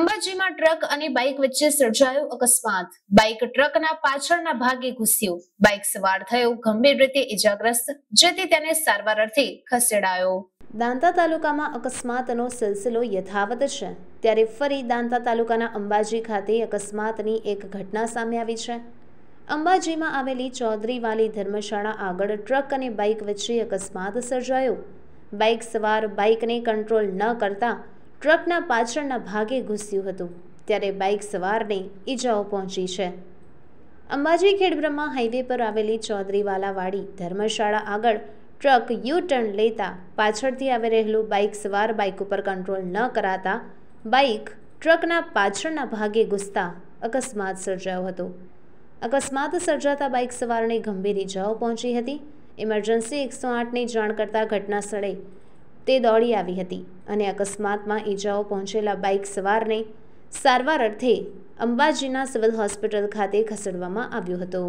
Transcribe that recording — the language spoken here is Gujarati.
અંબાજીમાં ટ્રક અને બાઇક વચ્ચે સર્જાયો અકસ્માત બાઇક ટ્રકના પાછળના ભાગે ઘૂસ્યો બાઇક સવાર થયો ગંભીર રીતે ઇજાગ્રસ્ત જેથી તેને સારવાર અર્થે ખસેડાયો દાંતા તાલુકામાં અકસ્માતનો સિલસિલો યથાવત છે ત્યારે ફરી દાંતા તાલુકાના અંબાજી ખાતે અકસ્માતની એક ઘટના સામે આવી છે અંબાજીમાં આવેલી ચૌધરીવાલી ધર્મશાળા આગળ ટ્રક અને બાઇક વચ્ચે અકસ્માત સર્જાયો બાઇક સવાર બાઇકને કંટ્રોલ ન કરતા ટ્રકના પાછળના ભાગે ઘૂસ્યું હતું ત્યારે બાઇક સવારને ઈજાઓ પહોંચી છે અંબાજી ખેડબ્રહ્મા હાઈવે પર આવેલી ચૌધરીવાલાવાડી ધર્મશાળા આગળ ટ્રક યુ ટર્ન લેતા પાછળથી આવી રહેલું બાઇક સવાર બાઇક ઉપર કંટ્રોલ ન કરાતા બાઇક ટ્રકના પાછળના ભાગે ઘૂસતા અકસ્માત સર્જાયો હતો અકસ્માત સર્જાતા બાઇક સવારને ગંભીર ઈજાઓ પહોંચી હતી ઇમરજન્સી એકસો આઠની જાણ કરતાં સ્થળે તે દોડી આવી હતી અને અકસ્માતમાં ઈજાઓ પહોંચેલા બાઇક સવારને સારવાર અર્થે અંબાજીના સિવિલ હોસ્પિટલ ખાતે ખસેડવામાં આવ્યો હતો